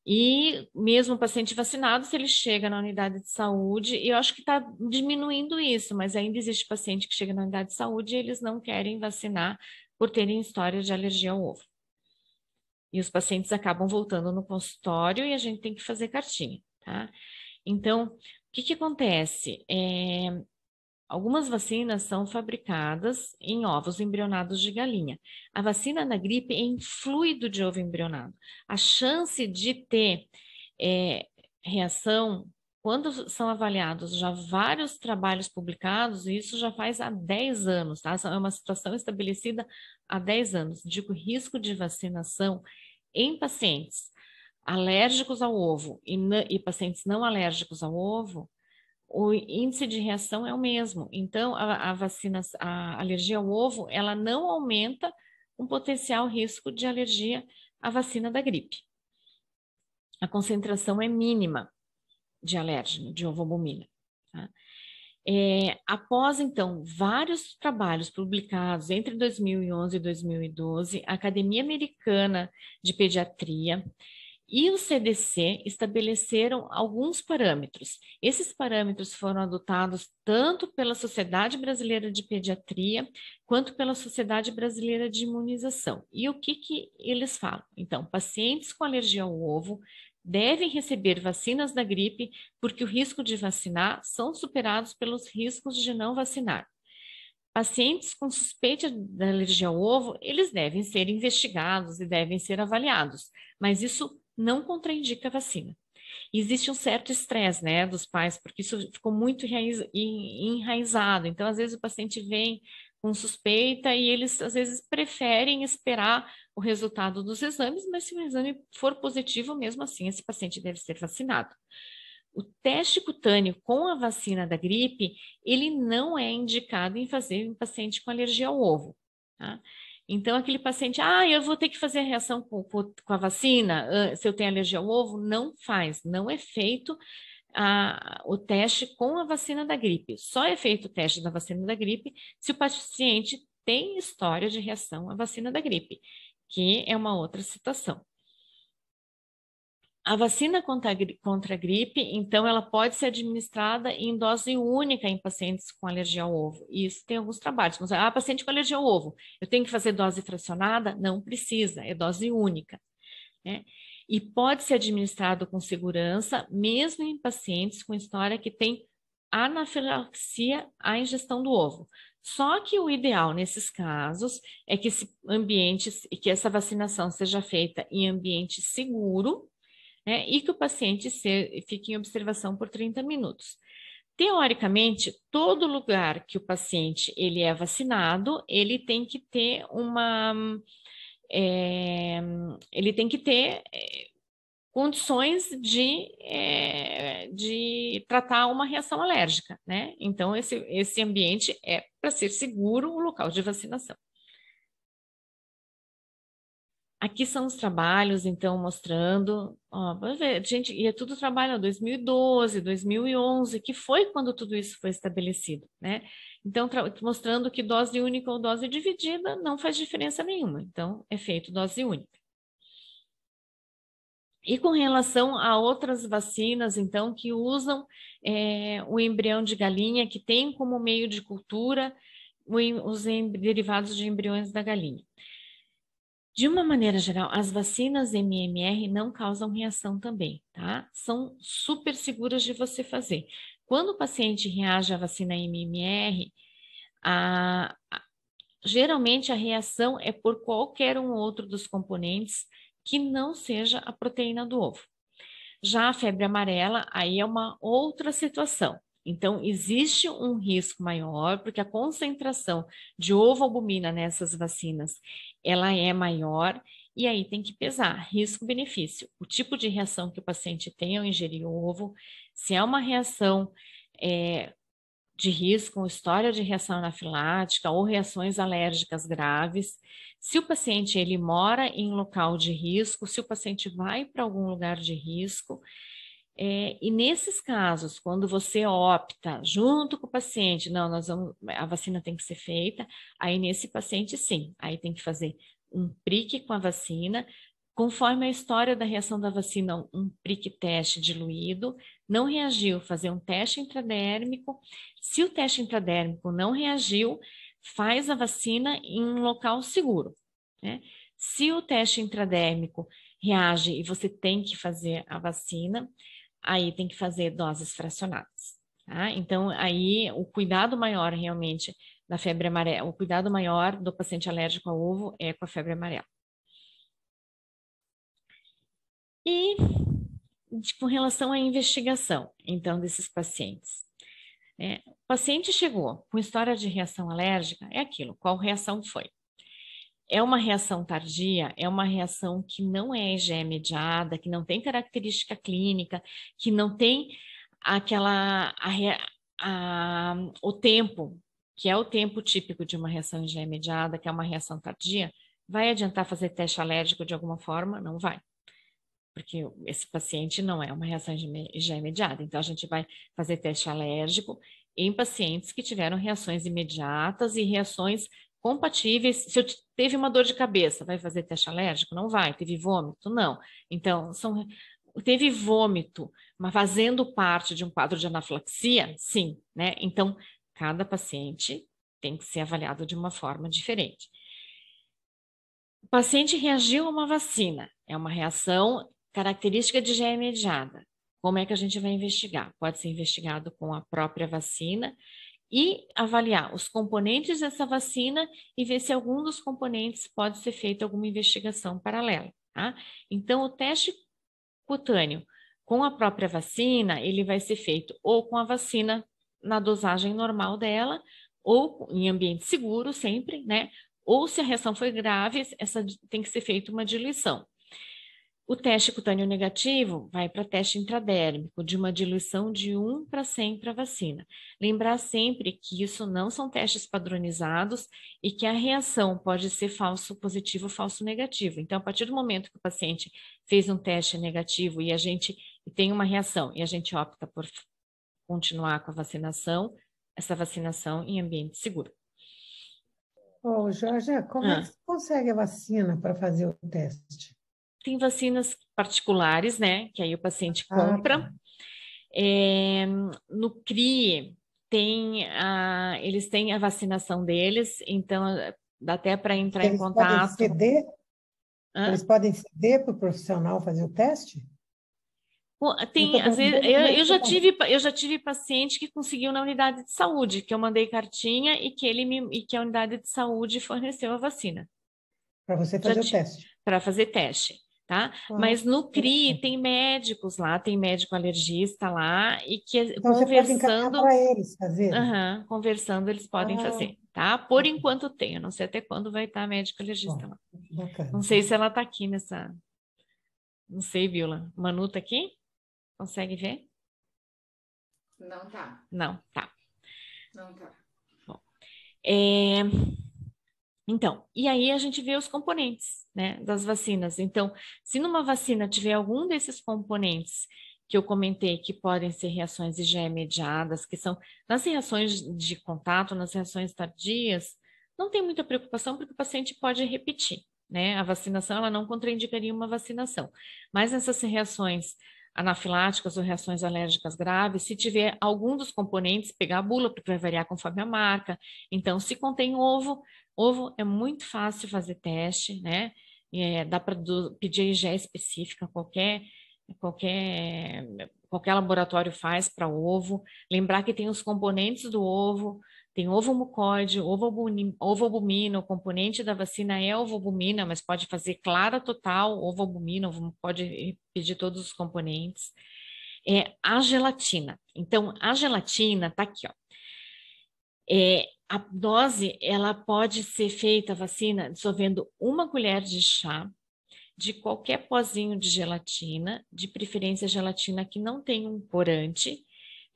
Speaker 2: E mesmo o paciente vacinado, se ele chega na unidade de saúde, e eu acho que está diminuindo isso, mas ainda existe paciente que chega na unidade de saúde e eles não querem vacinar por terem história de alergia ao ovo. E os pacientes acabam voltando no consultório e a gente tem que fazer cartinha, tá? Então, o que, que acontece? É, Algumas vacinas são fabricadas em ovos embrionados de galinha. A vacina da gripe é em fluido de ovo embrionado. A chance de ter é, reação, quando são avaliados já vários trabalhos publicados, e isso já faz há 10 anos, tá? É uma situação estabelecida há 10 anos. Digo risco de vacinação em pacientes alérgicos ao ovo e, e pacientes não alérgicos ao ovo, o índice de reação é o mesmo. Então, a, a vacina, a alergia ao ovo, ela não aumenta um potencial risco de alergia à vacina da gripe. A concentração é mínima de alérgeno, de ovobumina. Tá? É, após, então, vários trabalhos publicados entre 2011 e 2012, a Academia Americana de Pediatria e o CDC estabeleceram alguns parâmetros. Esses parâmetros foram adotados tanto pela Sociedade Brasileira de Pediatria quanto pela Sociedade Brasileira de Imunização. E o que, que eles falam? Então, pacientes com alergia ao ovo devem receber vacinas da gripe porque o risco de vacinar são superados pelos riscos de não vacinar. Pacientes com suspeita da alergia ao ovo, eles devem ser investigados e devem ser avaliados, mas isso não contraindica a vacina. existe um certo estresse, né, dos pais, porque isso ficou muito enraizado. Então, às vezes, o paciente vem com suspeita e eles, às vezes, preferem esperar o resultado dos exames, mas se o exame for positivo, mesmo assim, esse paciente deve ser vacinado. O teste cutâneo com a vacina da gripe, ele não é indicado em fazer em paciente com alergia ao ovo. Tá? Então, aquele paciente, ah, eu vou ter que fazer a reação com, com a vacina se eu tenho alergia ao ovo, não faz, não é feito a, o teste com a vacina da gripe. Só é feito o teste da vacina da gripe se o paciente tem história de reação à vacina da gripe, que é uma outra situação. A vacina contra a, gripe, contra a gripe, então, ela pode ser administrada em dose única em pacientes com alergia ao ovo. isso tem alguns trabalhos. Mas, ah, paciente com alergia ao ovo, eu tenho que fazer dose fracionada? Não precisa, é dose única. Né? E pode ser administrado com segurança, mesmo em pacientes com história que tem anafilaxia à ingestão do ovo. Só que o ideal nesses casos é que esse ambiente, que essa vacinação seja feita em ambiente seguro, né, e que o paciente se, fique em observação por 30 minutos. Teoricamente, todo lugar que o paciente ele é vacinado, ele tem que ter uma, é, ele tem que ter é, condições de, é, de tratar uma reação alérgica, né? Então, esse, esse ambiente é para ser seguro o local de vacinação. Aqui são os trabalhos, então, mostrando, ó, ver, gente, e é tudo trabalho 2012, 2011, que foi quando tudo isso foi estabelecido, né? Então, mostrando que dose única ou dose dividida não faz diferença nenhuma. Então, é feito dose única. E com relação a outras vacinas, então, que usam é, o embrião de galinha, que tem como meio de cultura os derivados de embriões da galinha. De uma maneira geral, as vacinas MMR não causam reação também, tá? São super seguras de você fazer. Quando o paciente reage à vacina MMR, a, a, geralmente a reação é por qualquer um outro dos componentes que não seja a proteína do ovo. Já a febre amarela, aí é uma outra situação. Então, existe um risco maior, porque a concentração de ovo-albumina nessas vacinas, ela é maior, e aí tem que pesar risco-benefício. O tipo de reação que o paciente tem ao ingerir ovo, se é uma reação é, de risco, história de reação anafilática ou reações alérgicas graves, se o paciente ele mora em local de risco, se o paciente vai para algum lugar de risco, é, e nesses casos, quando você opta junto com o paciente, não, nós vamos, a vacina tem que ser feita, aí nesse paciente sim, aí tem que fazer um prick com a vacina, conforme a história da reação da vacina, um prick teste diluído, não reagiu, fazer um teste intradérmico. Se o teste intradérmico não reagiu, faz a vacina em um local seguro. Né? Se o teste intradérmico reage e você tem que fazer a vacina, aí tem que fazer doses fracionadas. Tá? Então, aí o cuidado maior realmente da febre amarela, o cuidado maior do paciente alérgico ao ovo é com a febre amarela. E com relação à investigação, então, desses pacientes. É, o paciente chegou com história de reação alérgica, é aquilo, qual reação foi? É uma reação tardia, é uma reação que não é EGE mediada, que não tem característica clínica, que não tem aquela a, a, o tempo, que é o tempo típico de uma reação EGE mediada, que é uma reação tardia. Vai adiantar fazer teste alérgico de alguma forma? Não vai porque esse paciente não é uma reação já imediata. Então, a gente vai fazer teste alérgico em pacientes que tiveram reações imediatas e reações compatíveis. Se eu teve uma dor de cabeça, vai fazer teste alérgico? Não vai. Teve vômito? Não. Então, são teve vômito, mas fazendo parte de um quadro de anaflaxia? Sim, né? Então, cada paciente tem que ser avaliado de uma forma diferente. O paciente reagiu a uma vacina, é uma reação característica de GE imediata. Como é que a gente vai investigar? Pode ser investigado com a própria vacina e avaliar os componentes dessa vacina e ver se algum dos componentes pode ser feita alguma investigação paralela. Tá? Então, o teste cutâneo com a própria vacina, ele vai ser feito ou com a vacina na dosagem normal dela, ou em ambiente seguro sempre, né? Ou se a reação foi grave, essa tem que ser feita uma diluição. O teste cutâneo negativo vai para teste intradérmico, de uma diluição de 1 para 100 para vacina. Lembrar sempre que isso não são testes padronizados e que a reação pode ser falso positivo, falso negativo. Então, a partir do momento que o paciente fez um teste negativo e a gente tem uma reação e a gente opta por continuar com a vacinação, essa vacinação em ambiente seguro.
Speaker 3: Ô, oh, Jorge, como é ah. é que você consegue a vacina para fazer o teste?
Speaker 2: tem vacinas particulares, né? Que aí o paciente compra. Ah, tá. é, no CRI tem a, eles têm a vacinação deles, então dá até para entrar eles em contato. Podem
Speaker 3: ceder? Eles podem ceder para o profissional fazer o teste?
Speaker 2: tem, às vezes, eu, eu, já tá? tive, eu já tive paciente que conseguiu na unidade de saúde, que eu mandei cartinha e que, ele me, e que a unidade de saúde forneceu a vacina. Para você fazer já o teste. Para fazer teste tá? Mas no CRI tem médicos lá, tem médico alergista lá e que então, conversando eles fazer. Uhum, conversando eles podem ah. fazer, tá? tá? Por enquanto tem, eu não sei até quando vai estar a médico alergista Bom, lá. Bacana. Não sei se ela está aqui nessa Não sei, Viola. Manu tá aqui? Consegue ver?
Speaker 1: Não tá.
Speaker 2: Não, tá. Não tá. Bom. É... Então, e aí a gente vê os componentes né, das vacinas. Então, se numa vacina tiver algum desses componentes que eu comentei, que podem ser reações IgE mediadas, que são nas reações de contato, nas reações tardias, não tem muita preocupação, porque o paciente pode repetir, né? A vacinação, ela não contraindicaria uma vacinação. Mas nessas reações anafiláticas ou reações alérgicas graves, se tiver algum dos componentes, pegar a bula, porque vai variar conforme a marca. Então, se contém ovo, Ovo é muito fácil fazer teste, né? É, dá para pedir IgE específica, qualquer, qualquer, qualquer laboratório faz para ovo. Lembrar que tem os componentes do ovo, tem ovo mucóide, ovo albumina, o componente da vacina é ovo albumina, mas pode fazer clara total, ovo albumina, pode pedir todos os componentes. É a gelatina. Então, a gelatina está aqui, ó. É, a dose ela pode ser feita, a vacina, dissolvendo uma colher de chá de qualquer pozinho de gelatina, de preferência gelatina que não tem um corante,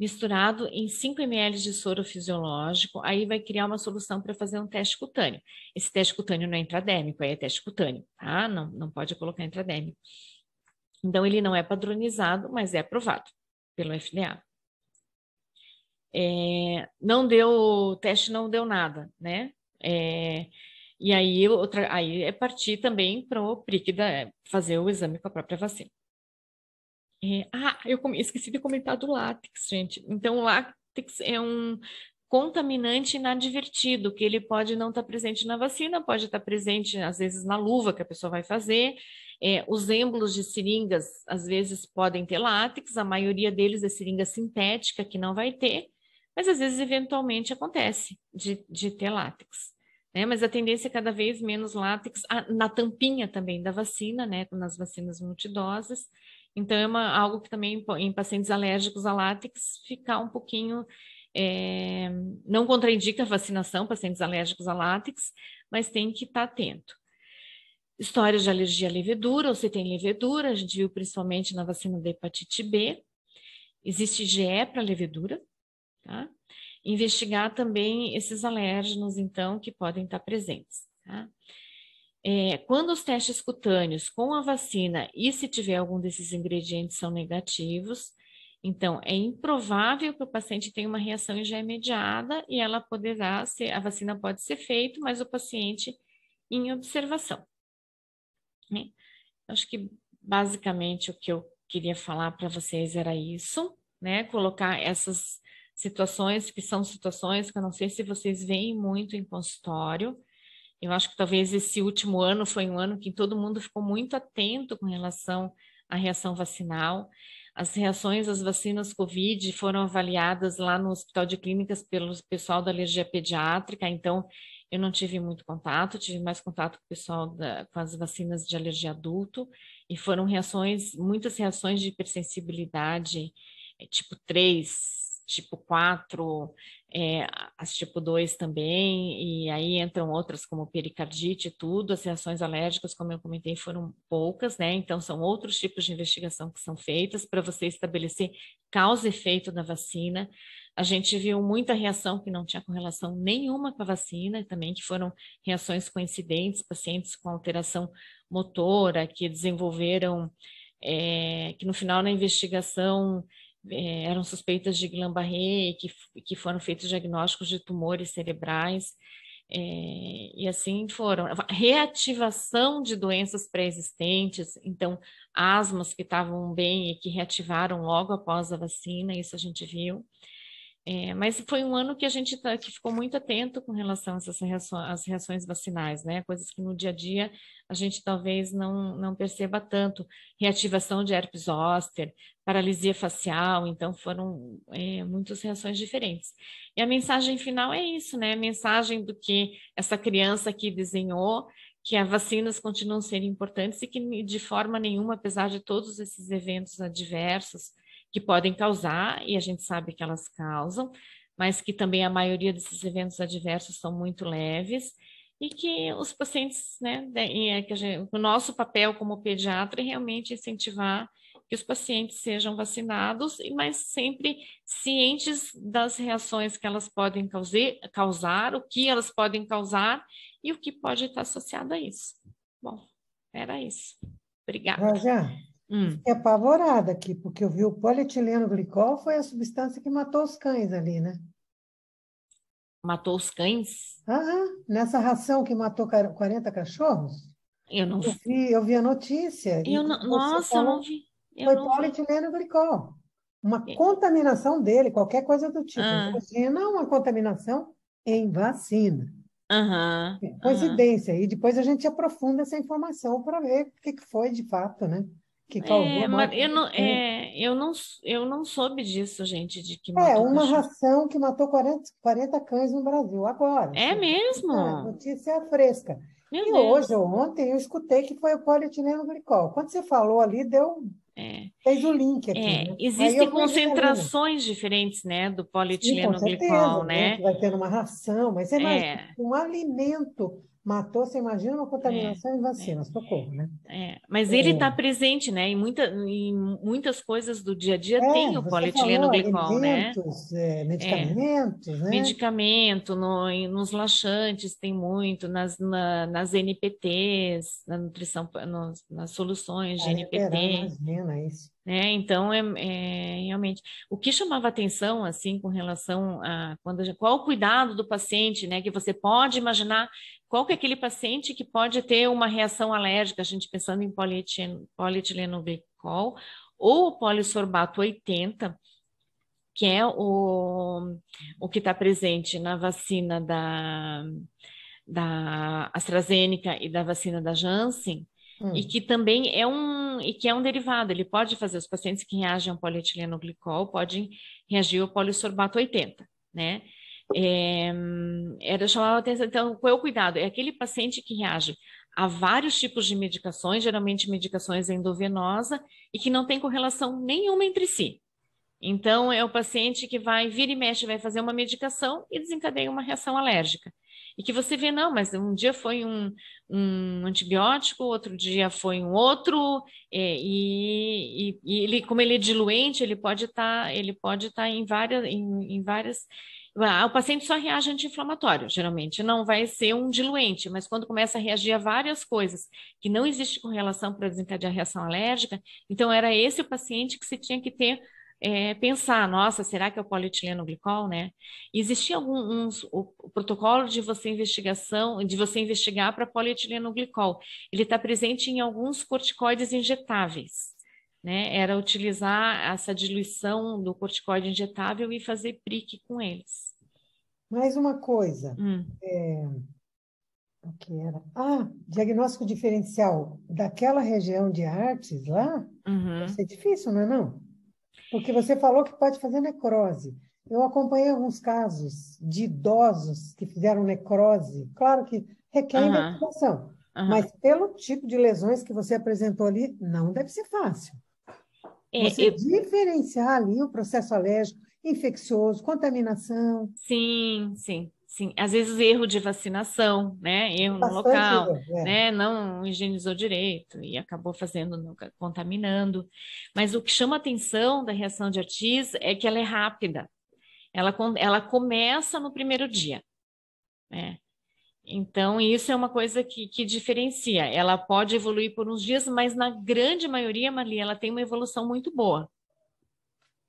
Speaker 2: misturado em 5 ml de soro fisiológico, aí vai criar uma solução para fazer um teste cutâneo. Esse teste cutâneo não é intradérmico, aí é teste cutâneo, tá? Não, não pode colocar intradérmico. Então, ele não é padronizado, mas é aprovado pelo FDA. É, não deu, o teste não deu nada, né? É, e aí, outra, aí é partir também para o PRIC da, fazer o exame com a própria vacina. É, ah, eu esqueci de comentar do látex, gente. Então, o látex é um contaminante inadvertido, que ele pode não estar tá presente na vacina, pode estar tá presente, às vezes, na luva que a pessoa vai fazer. É, os êmbolos de seringas, às vezes, podem ter látex, a maioria deles é seringa sintética, que não vai ter mas às vezes eventualmente acontece de, de ter látex. Né? Mas a tendência é cada vez menos látex na tampinha também da vacina, né? nas vacinas multidosas. Então, é uma, algo que também em pacientes alérgicos a látex ficar um pouquinho. É, não contraindica a vacinação, pacientes alérgicos a látex, mas tem que estar tá atento. Histórias de alergia à levedura, ou se tem levedura, a gente viu principalmente na vacina da hepatite B. Existe GE para levedura, Tá? Investigar também esses alérgenos, então, que podem estar presentes. Tá? É, quando os testes cutâneos com a vacina e se tiver algum desses ingredientes são negativos, então é improvável que o paciente tenha uma reação já imediata e ela poderá ser, a vacina pode ser feita, mas o paciente em observação. Né? Acho que basicamente o que eu queria falar para vocês era isso, né? Colocar essas situações que são situações que eu não sei se vocês veem muito em consultório. Eu acho que talvez esse último ano foi um ano que todo mundo ficou muito atento com relação à reação vacinal. As reações às vacinas Covid foram avaliadas lá no Hospital de Clínicas pelo pessoal da alergia pediátrica, então eu não tive muito contato, tive mais contato com o pessoal da, com as vacinas de alergia adulto, e foram reações, muitas reações de hipersensibilidade, é, tipo 3, tipo 4, é, as tipo 2 também, e aí entram outras como pericardite e tudo. As reações alérgicas, como eu comentei, foram poucas, né? Então, são outros tipos de investigação que são feitas para você estabelecer causa e efeito da vacina. A gente viu muita reação que não tinha correlação nenhuma com a vacina, também que foram reações coincidentes, pacientes com alteração motora que desenvolveram, é, que no final na investigação eh, eram suspeitas de Guillain-Barré, que, que foram feitos diagnósticos de tumores cerebrais, eh, e assim foram. Reativação de doenças pré-existentes, então, asmas que estavam bem e que reativaram logo após a vacina, isso a gente viu. É, mas foi um ano que a gente tá, que ficou muito atento com relação a essas reações, às reações vacinais, né? Coisas que no dia a dia a gente talvez não, não perceba tanto. Reativação de herpes zoster, paralisia facial, então foram é, muitas reações diferentes. E a mensagem final é isso, né? A mensagem do que essa criança aqui desenhou, que as vacinas continuam sendo importantes e que de forma nenhuma, apesar de todos esses eventos adversos, que podem causar, e a gente sabe que elas causam, mas que também a maioria desses eventos adversos são muito leves, e que os pacientes, né, é que gente, o nosso papel como pediatra é realmente incentivar que os pacientes sejam vacinados, mas sempre cientes das reações que elas podem causar, o que elas podem causar e o que pode estar associado a isso. Bom, era isso. Obrigada. Hum.
Speaker 3: Fiquei apavorada aqui, porque eu vi o polietileno glicol foi a substância que matou os cães ali, né?
Speaker 2: Matou os cães?
Speaker 3: Aham, nessa ração que matou 40 cachorros. Eu não eu vi. Eu vi a notícia. Eu não... Nossa, falou, não vi. Eu foi não polietileno vi. glicol. Uma é. contaminação dele, qualquer coisa do tipo. Ah. não, uma contaminação em vacina. Aham. Coincidência. E depois a gente aprofunda essa informação para ver o que, que foi de fato, né? que é, causou é, mas eu não, né?
Speaker 2: é, eu, não, eu não soube disso, gente, de que É, uma cachorro.
Speaker 3: ração que matou 40, 40 cães no Brasil agora. É assim, mesmo? É, notícia fresca. Meu e Deus. hoje, ontem, eu escutei que foi o polietileno glicol. Quando você falou ali, deu... É. Fez o link aqui. É. Né? Existem concentrações
Speaker 2: diferentes, né, do polietileno Sim, glicol, né? né? Vai ter uma ração, mas é mais é.
Speaker 3: um alimento Matou, você imagina uma contaminação é, em vacina, é, socorro, né?
Speaker 2: É, é. mas ele está é. presente, né? Em, muita, em muitas coisas do dia a dia é, tem o polietileno glicol, né?
Speaker 3: medicamentos, né?
Speaker 2: Medicamento, no, nos laxantes tem muito, nas, na, nas NPTs, na nutrição, nas soluções de tá NPT. Imagina isso. Né? Então, é, é, realmente. O que chamava atenção, assim, com relação a quando, qual o cuidado do paciente, né? Que você pode imaginar qual que é aquele paciente que pode ter uma reação alérgica, a gente pensando em polietileno, glicol, ou polisorbato polissorbato 80, que é o, o que está presente na vacina da, da AstraZeneca e da vacina da Janssen, hum. e que também é um e que é um derivado. Ele pode fazer os pacientes que reagem ao polietileno glicol podem reagir ao polissorbato 80, né? É, é era a atenção, então, qual é o cuidado? É aquele paciente que reage a vários tipos de medicações, geralmente medicações endovenosa, e que não tem correlação nenhuma entre si. Então, é o paciente que vai, vira e mexe, vai fazer uma medicação e desencadeia uma reação alérgica. E que você vê, não, mas um dia foi um, um antibiótico, outro dia foi um outro, é, e, e, e ele, como ele é diluente, ele pode estar, tá, ele pode estar tá em várias, em, em várias ah, o paciente só reage anti-inflamatório, geralmente não vai ser um diluente, mas quando começa a reagir a várias coisas que não existe correlação para desencadear reação alérgica, então era esse o paciente que se tinha que ter é, pensar, nossa, será que é o polietileno glicol, né? Existia alguns o, o protocolo de você investigação, de você investigar para polietileno glicol. Ele está presente em alguns corticoides injetáveis né? Era utilizar essa diluição do corticoide injetável e fazer prick com eles.
Speaker 3: Mais uma coisa. Hum. É... O que era? Ah, diagnóstico diferencial daquela região de artes lá? Uhum. Deve ser difícil, não é não? Porque você falou que pode fazer necrose. Eu acompanhei alguns casos de idosos que fizeram necrose. Claro que requer uhum. investigação, uhum. mas pelo tipo de lesões que você apresentou ali, não deve ser fácil. É, Você eu... diferenciar ali o processo alérgico, infeccioso, contaminação.
Speaker 2: Sim, sim. Sim, às vezes erro de vacinação, né? Erro Bastante no local, erro, é. né? Não higienizou direito e acabou fazendo, contaminando. Mas o que chama atenção da reação de Ortiz é que ela é rápida. Ela, ela começa no primeiro dia, né? Então, isso é uma coisa que, que diferencia. Ela pode evoluir por uns dias, mas na grande maioria, Marli, ela tem uma evolução muito boa.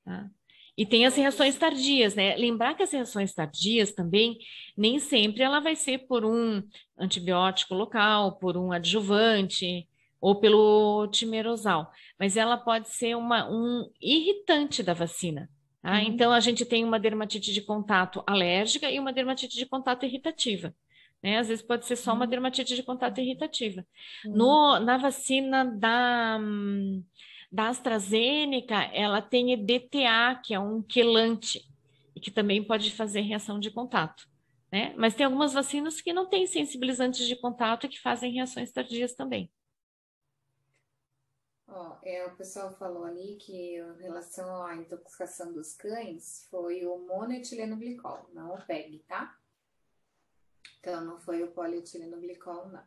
Speaker 2: Tá? E tem as reações tardias, né? Lembrar que as reações tardias também, nem sempre ela vai ser por um antibiótico local, por um adjuvante ou pelo timerosal, mas ela pode ser uma, um irritante da vacina. Tá? Uhum. Então, a gente tem uma dermatite de contato alérgica e uma dermatite de contato irritativa. Né? Às vezes pode ser só uma uhum. dermatite de contato uhum. irritativa. Uhum. No, na vacina da, hum, da AstraZeneca, ela tem EDTA, que é um quelante, e que também pode fazer reação de contato. Né? Mas tem algumas vacinas que não têm sensibilizantes de contato e que fazem reações tardias também.
Speaker 1: Ó, é, o pessoal falou ali que em relação à intoxicação dos cães foi o glicol, não o PEG, tá? Então, não foi o glicol, não.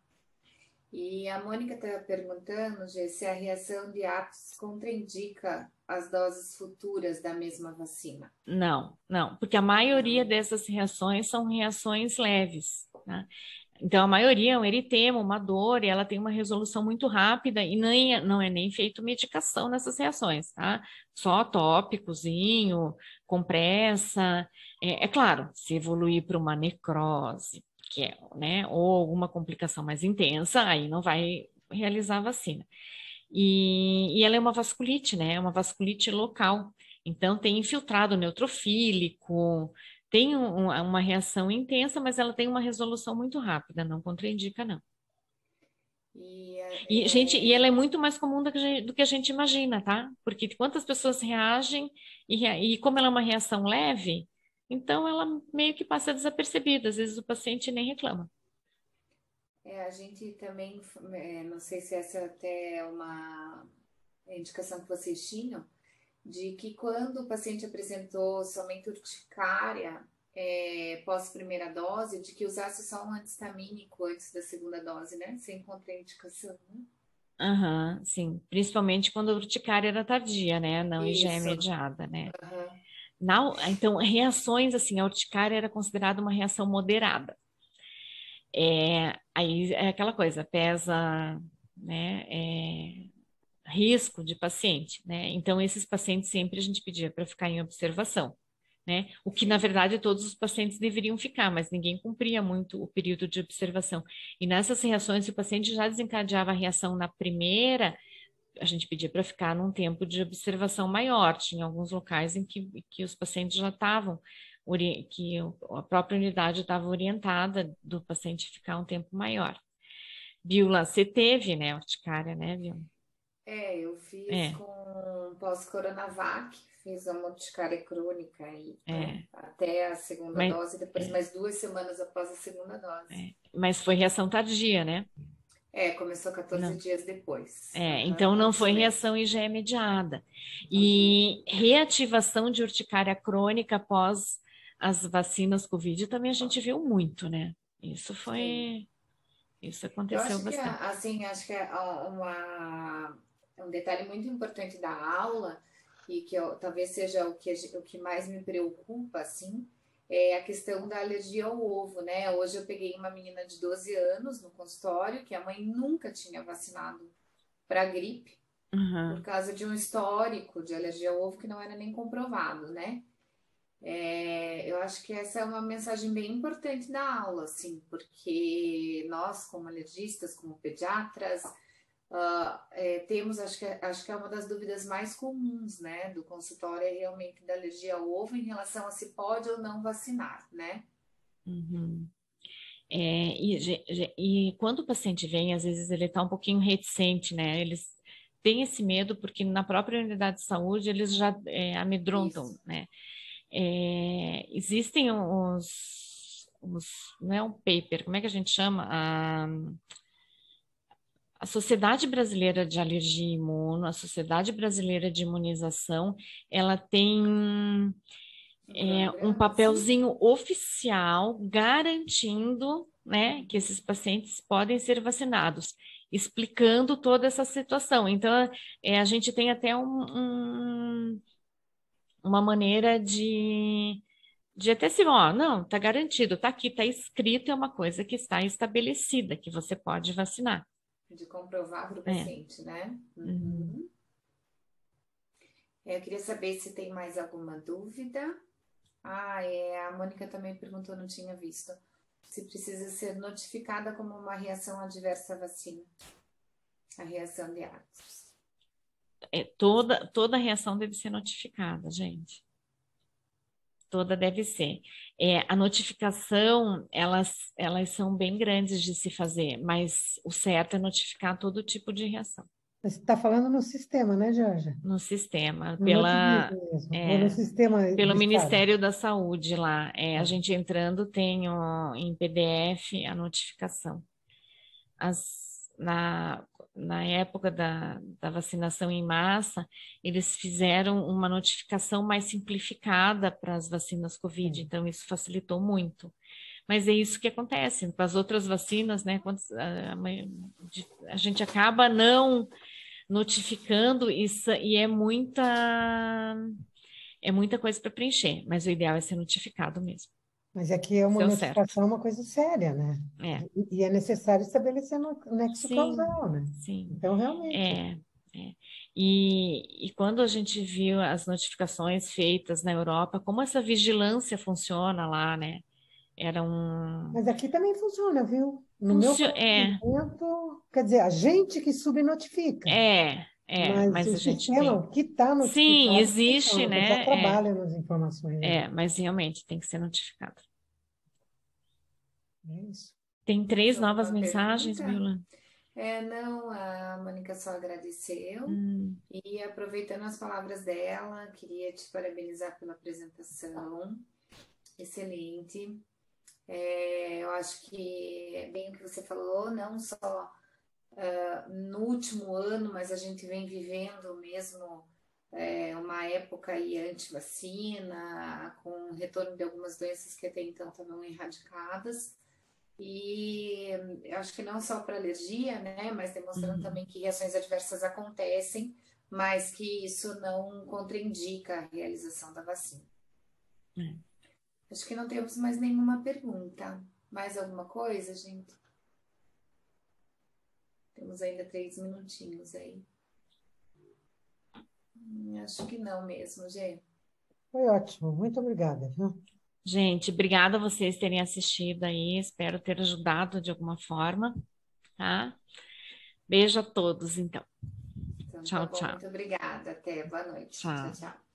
Speaker 1: E a Mônica estava tá perguntando, Gê, se a reação de Aps contraindica as doses futuras da mesma vacina.
Speaker 2: Não, não, porque a maioria dessas reações são reações leves. Né? Então, a maioria é um eritema, uma dor, e ela tem uma resolução muito rápida e nem, é, não é nem feito medicação nessas reações, tá? Só tópicozinho, compressa. É, é claro, se evoluir para uma necrose, que é, né, ou alguma complicação mais intensa, aí não vai realizar a vacina. E, e ela é uma vasculite, né? É uma vasculite local. Então, tem infiltrado neutrofílico, tem um, uma reação intensa, mas ela tem uma resolução muito rápida, não contraindica, não. E, e, é, é gente, e ela é muito mais comum do que, gente, do que, a gente imagina, tá? Porque quantas pessoas reagem e, e como ela é uma reação leve, então, ela meio que passa desapercebida, às vezes o paciente nem reclama.
Speaker 1: É, a gente também, é, não sei se essa é até é uma indicação que vocês tinham, de que quando o paciente apresentou somente urticária é, pós primeira dose, de que usasse só um antistamínico antes da segunda dose, né? Sem contraindicação, né?
Speaker 2: Aham, uhum, sim. Principalmente quando a urticária era tardia, né? Não Isso. e já é mediada, né? Aham. Uhum. Na, então, reações assim, a urticária era considerada uma reação moderada. É, aí é aquela coisa, pesa né, é, risco de paciente. Né? Então, esses pacientes sempre a gente pedia para ficar em observação. Né? O que, na verdade, todos os pacientes deveriam ficar, mas ninguém cumpria muito o período de observação. E nessas reações, se o paciente já desencadeava a reação na primeira, a gente pedia para ficar num tempo de observação maior. Tinha alguns locais em que, que os pacientes já estavam, que a própria unidade estava orientada do paciente ficar um tempo maior. Biula, você teve, né, urticária, né, Biula?
Speaker 1: É, eu fiz é. com pós-coronavac, fiz uma urticária crônica aí, né, é. até a segunda Mas, dose, depois é. mais duas semanas após a segunda dose. É.
Speaker 2: Mas foi reação tardia, né?
Speaker 1: É, começou 14 não. dias depois.
Speaker 2: É, então não foi reação IgE é mediada. E reativação de urticária crônica após as vacinas Covid também a gente viu muito, né? Isso foi. Isso aconteceu acho bastante. Que,
Speaker 1: assim, acho que é uma, um detalhe muito importante da aula, e que eu, talvez seja o que, o que mais me preocupa, assim, é a questão da alergia ao ovo, né? Hoje eu peguei uma menina de 12 anos no consultório que a mãe nunca tinha vacinado para gripe uhum. por causa de um histórico de alergia ao ovo que não era nem comprovado, né? É, eu acho que essa é uma mensagem bem importante da aula, assim, porque nós, como alergistas, como pediatras, Uh, é, temos, acho que, é, acho que é uma das dúvidas mais comuns, né, do consultório, é realmente da alergia ao ovo em relação a se pode ou não vacinar, né? Uhum.
Speaker 2: É, e, e, quando o paciente vem, às vezes ele está um pouquinho reticente, né? Eles têm esse medo porque na própria unidade de saúde eles já é, amedrontam, Isso. né? É, existem uns, não é um paper, como é que a gente chama? Ah, a Sociedade Brasileira de Alergia e Imuno, a Sociedade Brasileira de Imunização, ela tem é, um papelzinho oficial garantindo né, que esses pacientes podem ser vacinados, explicando toda essa situação. Então, é, a gente tem até um, um, uma maneira de, de até assim, ó, não, está garantido, está aqui, está escrito, é uma coisa que está estabelecida, que você pode vacinar
Speaker 1: de comprovar para o é. paciente, é. né? Uhum. É, eu queria saber se tem mais alguma dúvida. Ah, é, a Mônica também perguntou, não tinha visto. Se precisa ser notificada como uma reação adversa à vacina, a reação de ácidos.
Speaker 2: É, toda, toda reação deve ser notificada, gente toda deve ser. É, a notificação, elas, elas são bem grandes de se fazer, mas o certo é notificar todo tipo de reação.
Speaker 3: Você está falando no sistema, né, Georgia? No
Speaker 2: sistema,
Speaker 3: no pela, é, no sistema pelo Ministério
Speaker 2: da Saúde lá. É, a tá. gente entrando tem o, em PDF a notificação. As, na, na época da, da vacinação em massa, eles fizeram uma notificação mais simplificada para as vacinas Covid, então isso facilitou muito. Mas é isso que acontece. Para as outras vacinas, né, a, gente acaba não notificando isso, e é muita, é muita coisa para preencher, mas o ideal é ser notificado mesmo.
Speaker 3: Mas é que é uma notificação, uma coisa séria, né? É. E, e, é necessário estabelecer um nexo né, sim, causal, né? Sim.
Speaker 2: Então, realmente. É, é. E, e quando a gente viu as notificações feitas na Europa, como essa vigilância funciona lá, né? Era um. Mas aqui
Speaker 3: também funciona, viu? No Funcio... meu é. quer dizer, a gente que subnotifica. É, é, mas, mas o sistema tem... que está no Sim, tá existe, né? Já é. trabalha é, nas
Speaker 2: informações. Né? É, mas realmente tem que ser notificado.
Speaker 3: É
Speaker 1: isso.
Speaker 2: Tem três então, novas mensagens, Vila?
Speaker 1: É, não, a Mônica só agradeceu hum. e aproveitando as palavras dela, queria te parabenizar pela apresentação, excelente. É, eu acho que é bem o que você falou, não só uh, no último ano, mas a gente vem vivendo mesmo é, uma época aí anti-vacina, com retorno de algumas doenças que até então estavam erradicadas. E acho que não só para alergia, né, mas demonstrando uhum. também que reações adversas acontecem, mas que isso não contraindica a realização da vacina. É. Acho que não temos mais nenhuma pergunta. Mais alguma coisa, gente? Temos ainda três minutinhos aí. Hum, acho que não mesmo, Gê.
Speaker 2: Foi ótimo, muito obrigada. Gente, obrigada a vocês terem assistido aí, espero ter ajudado de alguma forma, tá? Beijo a todos, então. então tchau, tá tchau. Muito
Speaker 1: obrigada, até boa noite. tchau. tchau. tchau.